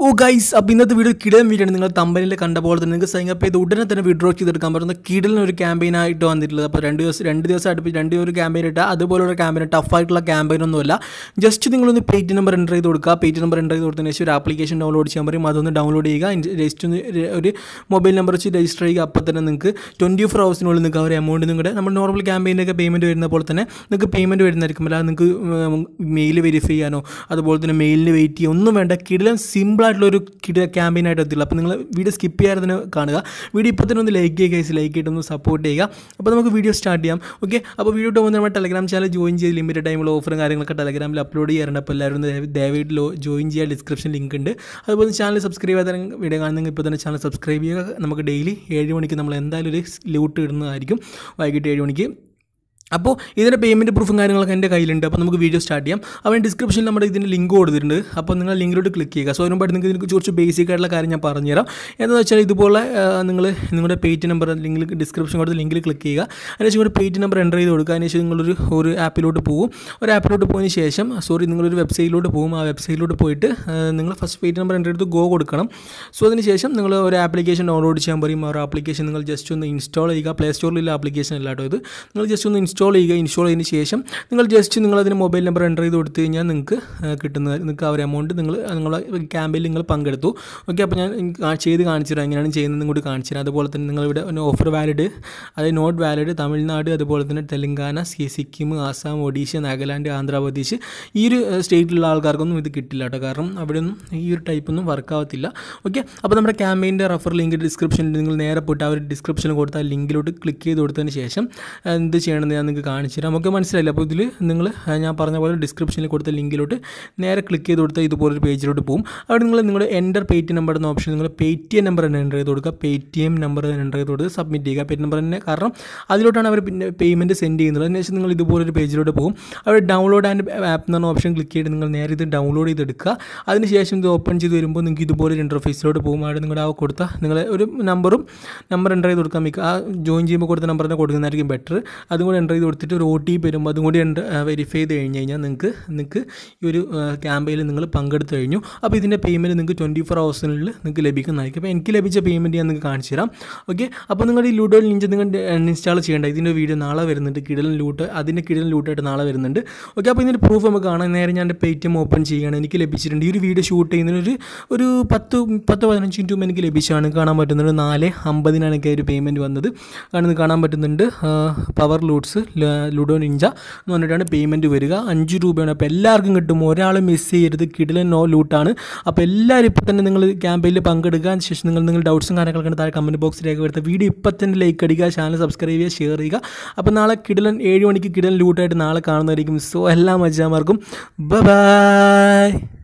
ഓ guys അപ്പോൾ ഇന്നത്തെ video കിടലൻ video ആണ് നിങ്ങൾ തമ്പനിൽ കണ്ട പോലെ തന്നെ നിങ്ങൾക്ക് സൈൻ അപ്പ് ചെയ്ത് ഉടനെ തന്നെ വിഡ്രോ ചെയ്തെടുക്കാൻ പറ്റുന്ന കിടലിന് ഒരു ക്യാമ്പയിനായിട്ട് വന്നിട്ടുള്ളത് അപ്പോൾ രണ്ട് ദിവസം രണ്ട് ദിവസം അടുപ്പിച്ച് രണ്ട് ഒരു ക്യാമ്പയിൻ ഇട്ടാൽ അതുപോലുള്ള ക്യാമ്പയിൻ ടഫായിട്ടുള്ള ക്യാമ്പയിൻ ഒന്നുമില്ല ജസ്റ്റ് നിങ്ങളൊന്ന് പേറ്റ് നമ്പർ എൻ്റർ ചെയ്ത് കൊടുക്കുക പേറ്റ് നമ്പർ എൻ്റർ ചെയ്ത് കൊടുത്തതിന് ശേഷം ഒരു ആപ്ലിക്കേഷൻ ഡൗൺലോഡ് ചെയ്യാൻ പറയും അതൊന്ന് ഡൗൺലോഡ് ചെയ്യുക രജിസ്റ്റർ ഒന്ന് ഒരു മൊബൈൽ നമ്പർ വെച്ച് രജിസ്റ്റർ ചെയ്യുക അപ്പോൾ തന്നെ നിങ്ങൾക്ക് ട്വൻറ്റി ഫോർ ഹവേഴ്സിനുള്ളിൽ നിങ്ങൾക്ക് ഒരു എമൗണ്ട് നിങ്ങളുടെ നമ്മൾ നോർമൽ ക്യാമ്പയിനൊക്കെ പേയ്മെൻറ്റ് വരുന്ന പോലെ തന്നെ നിങ്ങൾക്ക് പേയ്മെൻറ്റ് വരുന്നതായിരിക്കും അല്ലാതെ നിങ്ങൾക്ക് മെയിൽ വെരിഫൈ ചെയ്യാനോ അതുപോലെ തന്നെ മെയിലിന് വെയിറ്റ് ചെയ്യുക ഒന്നും വേണ്ട കിടലൻ സിമ്പിൾ സിമ്പിളായിട്ടുള്ളൊരു ഒരു കിട ക്യാമ്പയിനായിട്ട് എത്തില്ല അപ്പോൾ നിങ്ങൾ വീഡിയോ സ്കിപ്പ് ചെയ്യാതെ കാണുക വീഡിയോ ഇപ്പോൾ തന്നെ ഒന്ന് ലൈക്ക് ചെയ്യുക ഗൈസ് ലൈക്ക് ഒന്ന് സപ്പോർട്ട് ചെയ്യുക അപ്പോൾ നമുക്ക് വീഡിയോ സ്റ്റാർട്ട് ചെയ്യാം ഓക്കെ അപ്പോൾ വീഡിയോ പോകുന്ന നമ്മുടെ ടെലഗ്രാം ചാനൽ ജോയിൻ ചെയ്ത് ലിമിറ്റഡ് ടൈമിൽ ഓഫറും കാര്യങ്ങളൊക്കെ ടെലഗ്രാമിൽ അപ്ലോഡ് ചെയ്യാറുണ്ട് അപ്പോൾ എല്ലാവരും ദയവായിട്ട് ജോയിൻ ചെയ്യുക ഡിസ്ക്രിപ്ഷൻ ലിങ്ക് ഉണ്ട് അതുപോലെ ചാനൽ സബ്സ്ക്രൈബ് ചെയ്താൽ വീഡിയോ കാണുന്നെങ്കിൽ ഇപ്പോൾ തന്നെ ചാനൽ സബ്സ്ക്രൈബ് ചെയ്യുക നമുക്ക് ഡെയിലി ഏഴ് മണിക്ക് നമ്മൾ എന്തായാലും ഒരു ലൂട്ട് ഇടുന്നതായിരിക്കും വൈകിട്ട് ഏഴ് മണിക്ക് അപ്പോൾ ഇതിൻ്റെ പേയ്മെൻറ്റ് പ്രൂഫും കാര്യങ്ങളൊക്കെ എൻ്റെ കയ്യിലുണ്ട് അപ്പോൾ നമുക്ക് വീഡിയോ സ്റ്റാർട്ട് ചെയ്യാം അപ്പോൾ ഡിസ്ക്രിപ്ഷനിൽ നമ്മുടെ ഇതിൻ്റെ ലിങ്ക് കൊടുത്തിട്ടുണ്ട് അപ്പോൾ നിങ്ങൾ ലിങ്കിലോട്ട് ക്ലിക്ക് ചെയ്യുക സോ അതിനുമ്പോൾ നിങ്ങൾക്ക് ഇതിന് കുറച്ച് ബേസിക് ആയിട്ടുള്ള കാര്യം ഞാൻ പറഞ്ഞുതരാം എന്താണെന്ന് വെച്ചാൽ ഇതുപോലെ നിങ്ങൾ നിങ്ങളുടെ പേറ്റ് നമ്പർ ലിങ്കിൽ ഡിസ്ക്രിപ്ഷൻ കൊടുത്ത് ലിങ്കിൽ ക്ലിക്ക് ചെയ്യുക ശേഷം നിങ്ങളുടെ പേറ്റ് നമ്പർ എൻ്റർ ചെയ്ത് കൊടുക്കുക ശേഷം നിങ്ങളൊരു ഒരു ആപ്പിലോട്ട് പോകും ഒരു ആപ്പിലോട്ട് പോയതിന് ശേഷം സോറി നിങ്ങളൊരു വെബ്സൈറ്റിലോട്ട് പോകും ആ വെബ്സൈറ്റിലോട്ട് പോയിട്ട് നിങ്ങൾ ഫസ്റ്റ് പേറ്റ് നമ്പർ എൻ്റർ എടുത്ത് ഗോ കൊടുക്കണം സോ അതിന് ശേഷം നിങ്ങൾ ഒരു ആപ്ലിക്കേഷൻ ഡൗൺലോഡ് ചെയ്യാൻ പറയും ആ ഒരു ആപ്ലിക്കേഷൻ നിങ്ങൾ ജസ്റ്റ് ഒന്ന് ഇൻസ്റ്റാൾ ചെയ്യുക പ്ലേ സ്റ്റോറിലുള്ള ആപ്ലിക്കേഷൻ അല്ലാട്ടോ ഇത് നിങ്ങൾ ജസ്റ്റ് ഒന്ന് ഇൻസ്റ്റാൾ ഇൻസ്റ്റാൾ ചെയ്യുക ഇൻസ്റ്റാൾ ചെയ്തതിന് ശേഷം നിങ്ങൾ ജസ്റ്റ് നിങ്ങൾ അതിന് മൊബൈൽ നമ്പർ എൻ്റർ ചെയ്ത് കൊടുത്തു കഴിഞ്ഞാൽ നിങ്ങൾക്ക് കിട്ടുന്ന നിങ്ങൾക്ക് ആ ഒരു എമൗണ്ട് നിങ്ങൾ നിങ്ങളുടെ ക്യാമ്പയിൽ നിങ്ങൾ പങ്കെടുത്തു ഓക്കെ അപ്പോൾ ഞാൻ ചെയ്ത് കാണിച്ചു തരാം എങ്ങനെയാണ് ചെയ്യുന്നത് കൂടി കാണിച്ചു തരാം അതുപോലെ തന്നെ നിങ്ങളിവിടെ ഓഫർ വാലിഡ് അത് നോട്ട് വാലിഡ് തമിഴ്നാട് അതുപോലെ തന്നെ തെലങ്കാന സിക്കിം ആസാം ഒഡീഷ നാഗാലാൻഡ് ആന്ധ്രാപ്രദേശ് ഈ ഒരു സ്റ്റേറ്റിലുള്ള ആൾക്കാർക്കൊന്നും ഇത് കിട്ടില്ല കേട്ടോ കാരണം അവിടെയൊന്നും ഈ ഒരു ടൈപ്പൊന്നും വർക്കാവത്തില്ല ഓക്കെ അപ്പോൾ നമ്മുടെ ക്യാമ്പയിൻ്റെ റഫർ ലിങ്ക് ഡിസ്ക്രിപ്ഷനിൽ നിങ്ങൾ നേരെ പോയിട്ട് ആ ഒരു ഡിസ്ക്രിപ്ഷനിൽ കൊടുത്ത ലിങ്കിലോട്ട് ക്ലിക്ക് ചെയ്ത് കൊടുത്തതിന് ശേഷം എന്ത് ചെയ്യണമെന്ന് ഞാൻ നിങ്ങൾക്ക് കാണിച്ചു തരാം ഓക്കെ മനസ്സിലായില്ല അപ്പോൾ ഇതിൽ നിങ്ങൾ ഞാൻ പറഞ്ഞ പോലെ ഡിസ്ക്രിപ്ഷനിൽ കൊടുത്ത ലിങ്കിലോട്ട് നേരെ ക്ലിക്ക് ചെയ്ത് കൊടുത്താൽ ഇതുപോലൊരു പേജിലോട്ട് പോകും അവിടെ നിങ്ങൾ നിങ്ങളുടെ എൻ്റർ പേറ്റി നമ്പർ എന്ന ഓപ്ഷൻ നിങ്ങൾ പേ ടി എം നമ്പർ തന്നെ എൻ്റർ ചെയ്ത് കൊടുക്കുക പേ ടി എം നമ്പർ തന്നെ എൻ്റർ ചെയ്ത് കൊടുത്ത് സബ്മിറ്റ് ചെയ്യുക പേ നമ്പർ തന്നെ കാരണം അതിലോട്ടാണ് അവർ പിന്നെ പേയ്മെൻറ്റ് സെൻഡ് ചെയ്യുന്നത് അതിനുശേഷം നിങ്ങൾ ഇതുപോലൊരു പേജിലോട്ട് പോകും അവിടെ ഡൗൺലോഡ് ആൻഡ് ആപ്പ് എന്ന് ഓപ്ഷൻ ക്ലിക്ക് ചെയ്ത് നിങ്ങൾ നേരെ ഇത് ഡൗൺലോഡ് ചെയ്തെടുക്കുക അതിനുശേഷം ഇത് ഓപ്പൺ ചെയ്ത് വരുമ്പോൾ നിങ്ങൾക്ക് ഇതുപോലൊരു ഒരു ഇൻ്റർഫേസിലോട്ട് പോകും അവിടെ നിങ്ങളുടെ ആ കൊടുത്ത നിങ്ങളെ ഒരു നമ്പറും നമ്പർ എൻ്റർ ചെയ്ത് കൊടുക്കാൻ മിക്ക ആ ജോയിൻ ചെയ്യുമ്പോൾ കൊടുത്ത നമ്പർ തന്നെ കൊടുക്കുന്നതായിരിക്കും ബെറ്റർ അതും കൂടെ എൻ്റർ എൻ്റർ ചെയ്ത് കൊടുത്തിട്ട് ഒരു ഒ ടി പി വരുമ്പോൾ അതും കൂടി വെരിഫൈ ചെയ്ത് കഴിഞ്ഞ് കഴിഞ്ഞാൽ നിങ്ങൾക്ക് നിങ്ങൾക്ക് ഈ ഒരു ക്യാമ്പയിൽ നിങ്ങൾ പങ്കെടുത്തു കഴിഞ്ഞു അപ്പോൾ ഇതിൻ്റെ പേയ്മെൻറ്റ് നിങ്ങൾക്ക് ട്വൻറ്റി ഫോർ ഹവേഴ്സിനുള്ളിൽ നിങ്ങൾക്ക് ലഭിക്കുന്നതായിരിക്കും അപ്പോൾ എനിക്ക് ലഭിച്ച പേയ്മെൻറ്റ് ഞാൻ നിങ്ങൾക്ക് കാണിച്ചു തരാം ഓക്കെ അപ്പോൾ നിങ്ങൾ ഈ ലൂഡോ ലിഞ്ച് നിങ്ങൾ ഇൻസ്റ്റാൾ ചെയ്യേണ്ട ഇതിൻ്റെ വീഡിയോ നാളെ വരുന്നുണ്ട് കിടലൻ ലൂട്ട് അതിൻ്റെ കിടലൻ ലൂട്ടായിട്ട് നാളെ വരുന്നുണ്ട് ഓക്കെ അപ്പോൾ ഇതിൻ്റെ പ്രൂഫ് നമുക്ക് കാണാം നേരെ ഞാൻ എൻ്റെ എം ഓപ്പൺ ചെയ്യുകയാണ് എനിക്ക് ലഭിച്ചിട്ടുണ്ട് ഈ ഒരു വീഡിയോ ഷൂട്ട് ചെയ്യുന്നതിന് ഒരു പത്ത് പത്ത് പതിനഞ്ച് മിനിറ്റ് മുമ്പ് എനിക്ക് ലഭിച്ചാണ് കാണാൻ പറ്റുന്നത് നാല് അമ്പതിനാണ് എനിക്ക് ഒരു പേയ്മെൻറ്റ് വന്നത് കാണുന്നത് കാണാൻ പറ്റുന്നുണ്ട് പവർ ലൂട്ട്സ് ലുഡോ നിഞ്ച എന്ന് പറഞ്ഞിട്ടാണ് പേയ്മെൻറ്റ് വരിക അഞ്ച് രൂപയാണ് അപ്പോൾ എല്ലാവർക്കും കിട്ടും ഒരാൾ മിസ് ചെയ്യരുത് കിടിലൻ നോ ലൂട്ടാണ് അപ്പോൾ എല്ലാവരും ഇപ്പോൾ തന്നെ നിങ്ങൾ ക്യാമ്പയിനിൽ പങ്കെടുക്കുക ശേഷം നിങ്ങൾ നിങ്ങൾ ഡൗട്ട്സും കാര്യങ്ങളൊക്കെ താഴെ കമൻറ്റ് ബോക്സിൽ രേഖപ്പെടുത്തുക വീഡിയോ ഇപ്പം തന്നെ ലൈക്ക് അടിക്കുക ചാനൽ സബ്സ്ക്രൈബ് ചെയ്യുക ഷെയർ ചെയ്യുക അപ്പോൾ നാളെ കിടിലൻ ഏഴ് മണിക്ക് കിടിലൻ ലൂട്ടായിട്ട് നാളെ കാണുന്നതായിരിക്കും സോ എല്ലാ മജാമാർക്കും ബൈ